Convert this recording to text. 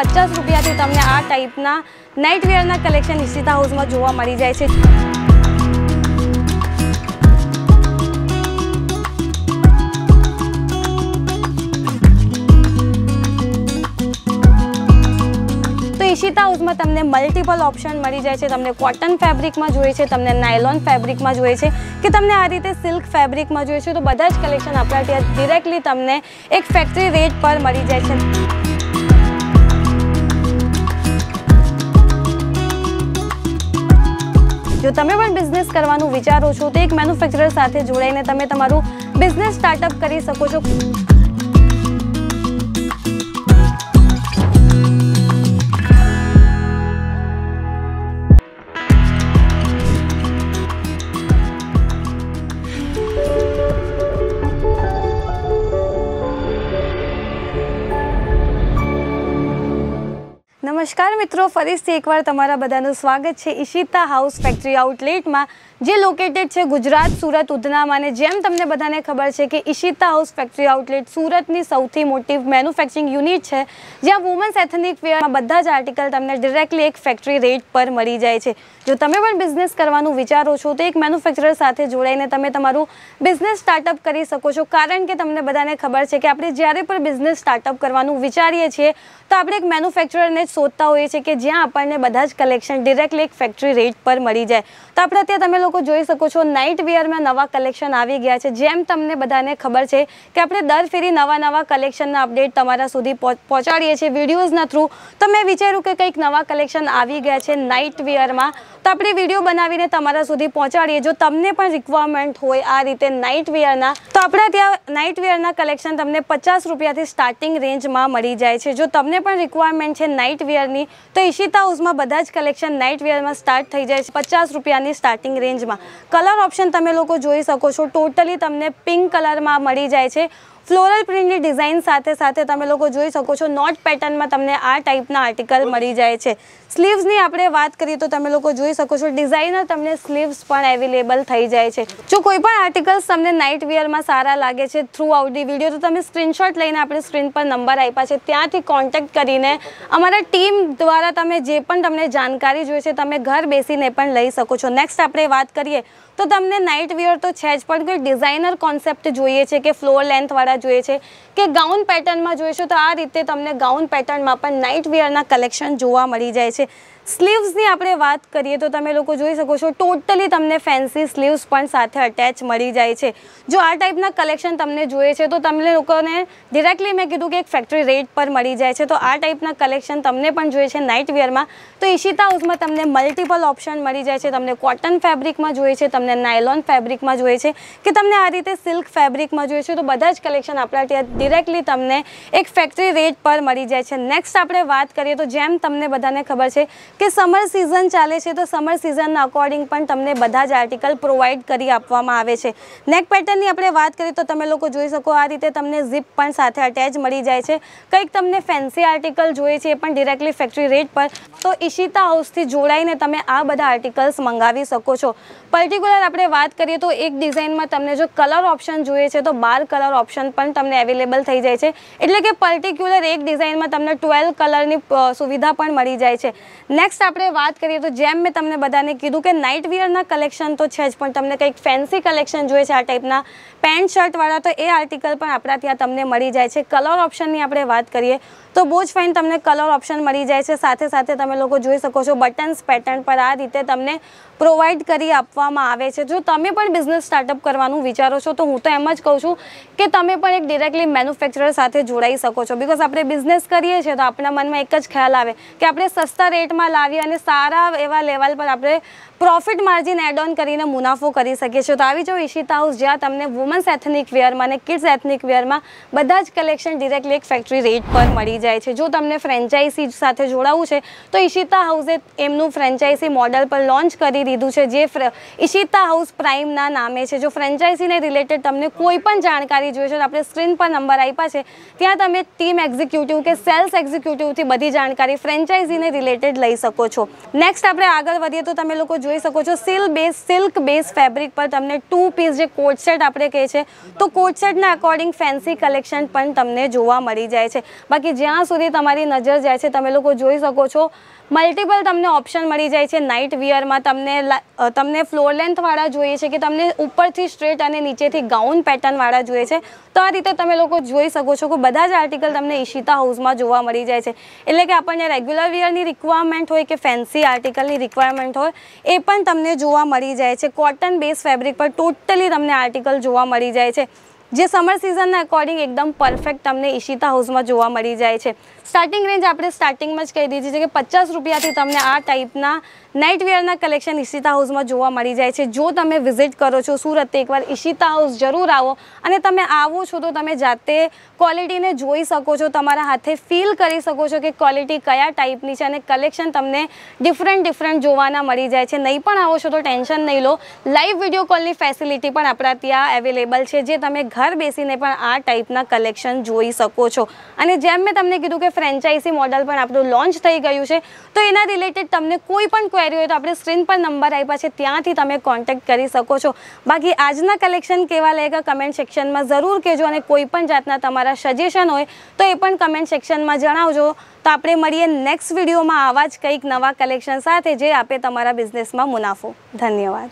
પચાસ રૂપિયાથી તમને આ ટાઈપના નાઇટવેરના કલેક્શન ઇશિતા હાઉસમાં જોવા મળી જાય છે ઇશિતા હાઉસમાં તમને મલ્ટિપલ ઓપ્શન મળી જાય છે તમને કોટન ફેબ્રિકમાં જોઈએ છે તમને નાયલોન ફેબ્રિકમાં જોઈએ છે કે તમને આ રીતે સિલ્ક ફેબ્રિકમાં જોઈએ છે તો બધા જ કલેક્શન આપણા ત્યાં ડિરેક્ટલી તમને એક ફેક્ટરી રેટ પર મળી જાય છે જો તમે પણ બિઝનેસ કરવાનું વિચારો છો તો એક મેન્યુફેક્ચરર સાથે જોડાઈને તમે તમારું બિઝનેસ સ્ટાર્ટઅપ કરી શકો છો નમસ્કાર મિત્રો ફરીથી એકવાર તમારા બધાનું સ્વાગત છે ઈશિતા હાઉસ ફેક્ટરી આઉટલેટમાં જે લોકેટેડ છે ગુજરાત સુરત ઉધનામાં અને જેમ તમને બધાને ખબર છે કે ઈશિતા હાઉસ ફેક્ટરી આઉટલેટ સુરતની સૌથી મોટી મેન્યુફેક્ચરિંગ યુનિટ છે જ્યાં વુમન્સ એથનિક વેરમાં બધા જ આર્ટિકલ તમને ડિરેક્ટલી એક ફેક્ટરી રેટ પર મળી જાય છે જો તમે પણ બિઝનેસ કરવાનું વિચારો છો તો એક મેન્યુફેક્ચરર સાથે જોડાઈને તમે તમારું બિઝનેસ સ્ટાર્ટઅપ કરી શકો છો કારણ કે તમને બધાને ખબર છે કે આપણે જ્યારે પણ બિઝનેસ સ્ટાર્ટઅપ કરવાનું વિચારીએ છીએ તો આપણે એક મેન્યુફેક્ચરરને શોધતા હોઈએ છીએ કે જ્યાં આપણને બધા જ કલેક્શન ડિરેક્ટલી એક ફેક્ટરી રેટ પર મળી જાય તો આપણે ત્યાં તમે લોકો લોકો જોઈ શકો છો નાઇટ વિયરમાં નવા કલેક્શન આવી ગયા છે જેમ તમને બધાને ખબર છે કે આપણે દર ફેરી નવા નવા કલેક્શનના અપડેટ તમારા સુધી પહોંચાડીએ છીએ વિડીયોઝના થ્રુ તો મેં વિચાર્યું કે કંઈક નવા કલેક્શન આવી ગયા છે નાઇટ વેરમાં તો આપણે વિડીયો બનાવીને તમારા સુધી પહોંચાડીએ જો તમને પણ રિક્વાયરમેન્ટ હોય આ રીતે નાઇટ વેરના તો આપણે ત્યાં નાઇટ વેરના કલેક્શન તમને પચાસ રૂપિયાથી સ્ટાર્ટિંગ રેન્જમાં મળી જાય છે જો તમને પણ રિક્વાયરમેન્ટ છે નાઇટ વેરની તો ઈશિતા હાઉસમાં બધા જ કલેક્શન નાઇટ વેરમાં સ્ટાર્ટ થઈ જાય છે પચાસ રૂપિયાની સ્ટાર્ટિંગ રેન્જ રેન્જમાં કલર ઓપ્શન તમે લોકો જોઈ શકો છો ટોટલી તમને પિંક કલરમાં મળી જાય છે ફ્લોરલ પ્રિન્ટની ડિઝાઇન સાથે સાથે તમે લોકો જોઈ શકો છો નોટ પેટર્નમાં તમને આ ટાઈપના આર્ટિકલ મળી જાય છે સ્લીવ્સની આપણે વાત કરીએ તો તમે લોકો જોઈ શકો છો ડિઝાઇનર તમને સ્લીવ્સ પણ અવેલેબલ થઈ જાય છે જો કોઈ પણ આર્ટિકલ્સ તમને નાઇટ વેરમાં સારા લાગે છે થ્રુ આઉટ ધી વિડીયો તો તમે સ્ક્રીનશોટ લઈને આપણે સ્ક્રીન પર નંબર આપ્યા છે ત્યાંથી કોન્ટેક્ટ કરીને અમારા ટીમ દ્વારા તમે જે પણ તમને જાણકારી જોઈએ છે તમે ઘર બેસીને પણ લઈ શકો છો નેક્સ્ટ આપણે વાત કરીએ તો તમને નાઇટ વિયર તો છે જ પણ કોઈ ડિઝાઇનર કોન્સેપ્ટ જોઈએ છે કે ફ્લોર લેન્થવાળા જોઈએ છે કે ગાઉન પેટર્નમાં જોઈશું તો આ રીતે તમને ગાઉન પેટર્નમાં પણ નાઇટ વેરના કલેક્શન જોવા મળી જાય છે સ્લીવ્સની આપણે વાત કરીએ તો તમે લોકો જોઈ શકો છો ટોટલી તમને ફેન્સી સ્લીવ્સ પણ સાથે અટેચ મળી જાય છે જો આ ટાઈપના કલેક્શન તમને જોઈએ છે તો તમને લોકોને ડિરેક્ટલી મેં કીધું કે એક ફેક્ટરી રેટ પર મળી જાય છે તો આ ટાઈપના કલેક્શન તમને પણ જોઈએ છે નાઇટ વેરમાં તો ઈશિતા હાઉસમાં તમને મલ્ટિપલ ઓપ્શન મળી જાય છે તમને કોટન ફેબ્રિકમાં જોઈએ છે તમને નાયલોન ફેબ્રિકમાં જોઈએ છે કે તમને આ રીતે સિલ્ક ફેબ્રિકમાં જોઈએ છે તો બધા જ કલેક્શન કલેક્શન આપણા ત્યાં ડિરેક્ટલી તમને એક ફેક્ટરી રેટ પર મળી જાય છે નેક્સ્ટ આપણે વાત કરીએ તો જેમ તમને બધાને ખબર છે કે સમર સિઝન ચાલે છે તો સમર સિઝનના અકોર્ડિંગ પણ તમને બધા જ આર્ટિકલ પ્રોવાઈડ કરી આપવામાં આવે છે નેક પેટર્નની આપણે વાત કરીએ તો તમે લોકો જોઈ શકો આ રીતે તમને ઝીપ પણ સાથે અટેચ મળી જાય છે કંઈક તમને ફેન્સી આર્ટિકલ જોઈએ છે એ પણ ડિરેક્ટલી ફેક્ટરી રેટ પર તો ઈશિતા હાઉસથી જોડાઈને તમે આ બધા આર્ટિકલ્સ મંગાવી શકો છો પર્ટિક્યુલર આપણે વાત કરીએ તો એક ડિઝાઇનમાં તમને જો કલર ઓપ્શન જોઈએ છે તો બાર કલર ઓપ્શન પણ તમને અવેલેબલ થઈ જાય છે એટલે કે પર્ટિક્યુલર એક ડિઝાઇનમાં તમને ટ્વેલ્વ કલરની સુવિધા પણ મળી જાય છે નેક્સ્ટ આપણે વાત કરીએ તો જેમ મેં તમને બધાને કીધું કે નાઇટ વિયરના કલેક્શન તો છે જ પણ તમને કંઈક ફેન્સી કલેક્શન જોઈએ છે આ ટાઈપના પેન્ટ શર્ટવાળા તો એ આર્ટિકલ પણ આપણા ત્યાં તમને મળી જાય છે કલર ઓપ્શનની આપણે વાત કરીએ તો બહુ જ ફાઇન તમને કલર ઓપ્શન મળી જાય છે સાથે સાથે તમે લોકો જોઈ શકો છો બટન્સ પેટર્ન પર આ રીતે તમને પ્રોવાઈડ કરી આપવામાં આવે છે જો તમે પણ બિઝનેસ સ્ટાર્ટઅપ કરવાનું વિચારો છો તો હું તો એમ જ કહું છું કે તમે પણ એક ડિરેક્ટલી મેન્યુફેક્ચરર સાથે જોડાઈ શકો છો બિકોઝ આપણે બિઝનેસ કરીએ છીએ તો આપણા મનમાં એક જ ખ્યાલ આવે કે આપણે સસ્તા રેટમાં લાવીએ અને સારા એવા લેવલ પર આપણે પ્રોફિટ માર્જિન એડ ઓન કરીને મુનાફો કરી શકીએ છીએ તો આવી જાઓ ઈશિતા હાઉસ જ્યાં તમને વુમન્સ એથનિક વેરમાં અને કિડ્સ એથનિક વેરમાં બધા જ કલેક્શન ડિરેક્ટલી એક ફેક્ટરી રેટ પર મળી જાય છે જો તમને ફ્રેન્ચાઇઝી સાથે જોડાવવું છે તો ઈશિતા હાઉસે એમનું ફ્રેન્ચાઇઝી મોડલ પર લોન્ચ કરી દીધું છે જે ઈશિતા હાઉસ પ્રાઇમના નામે છે જો ફ્રેન્ચાઇઝીને રિલેટેડ તમને કોઈ પણ જાણકારી જોઈએ છે તો આપણે સ્ક્રીન પર નંબર આપ્યા છે ત્યાં તમે ટીમ એક્ઝિક્યુટિવ કે સેલ્સ એક્ઝિક્યુટિવથી બધી જાણકારી ફ્રેન્ચાઇઝીને રિલેટેડ લઈ શકો છો નેક્સ્ટ આપણે આગળ વધીએ તો તમે લોકો જોઈ શકો છો સિલ બેઝ સિલ્ક બેઝ ફેબ્રિક પર તમને ટુ પીસ જે કોટ સેટ આપણે કહે છે તો કોટ સેટના અકોર્ડિંગ ફેન્સી કલેક્શન પણ તમને જોવા મળી જાય છે બાકી જ્યાં ત્યાં સુધી તમારી નજર જાય છે તમે લોકો જોઈ શકો છો મલ્ટિપલ તમને ઓપ્શન મળી જાય છે નાઇટ વિયરમાં તમને તમને ફ્લોર લેન્થવાળા જોઈએ છે કે તમને ઉપરથી સ્ટ્રેટ અને નીચેથી ગાઉન પેટર્નવાળા જોઈએ છે તો આ રીતે તમે લોકો જોઈ શકો છો કે બધા જ આર્ટિકલ તમને ઈશિતા હાઉસમાં જોવા મળી જાય છે એટલે કે આપણને રેગ્યુલર વિયરની રિક્વાયરમેન્ટ હોય કે ફેન્સી આર્ટિકલની રિક્વાયરમેન્ટ હોય એ પણ તમને જોવા મળી જાય છે કોટન બેઝ ફેબ્રિક પર ટોટલી તમને આર્ટિકલ જોવા મળી જાય છે જે સમર સિઝનના અકોર્ડિંગ એકદમ પરફેક્ટ તમને ઈશિતા હાઉસમાં જોવા મળી જાય છે સ્ટાર્ટિંગ રેન્જ આપણે સ્ટાર્ટિંગમાં જ કહી દીધી છે કે પચાસ રૂપિયાથી તમને આ ટાઈપના નાઇટવેરના કલેક્શન ઈશિતા હાઉસમાં જોવા મળી જાય છે જો તમે વિઝિટ કરો છો સુરત એકવાર ઈશિતા હાઉસ જરૂર આવો અને તમે આવો છો તો તમે જાતે ક્વોલિટીને જોઈ શકો છો તમારા હાથે ફીલ કરી શકો છો કે ક્વોલિટી કયા ટાઈપની છે અને કલેક્શન તમને ડિફરન્ટ ડિફરન્ટ જોવાના મળી જાય છે નહીં પણ આવો છો તો ટેન્શન નહીં લો લાઈવ વિડીયો કોલની ફેસિલિટી પણ આપણા ત્યાં અવેલેબલ છે જે તમે ઘર ઘર બેસીને પણ આ ટાઈપના કલેક્શન જોઈ શકો છો અને જેમ મેં તમને કીધું કે ફ્રેન્ચાઇઝી મોડલ પણ આપણું લોન્ચ થઈ ગયું છે તો એના રિલેટેડ તમને કોઈ પણ ક્વેરી હોય તો આપણે સ્ક્રીન પર નંબર આપ્યા છે ત્યાંથી તમે કોન્ટેક્ટ કરી શકો છો બાકી આજના કલેક્શન કેવા લાગ્યા કમેન્ટ સેક્શનમાં જરૂર કહેજો અને કોઈ પણ જાતના તમારા સજેશન હોય તો એ પણ કમેન્ટ સેક્શનમાં જણાવજો તો આપણે મળીએ નેક્સ્ટ વિડીયોમાં આવા જ કંઈક નવા કલેક્શન સાથે જે આપે તમારા બિઝનેસમાં મુનાફો ધન્યવાદ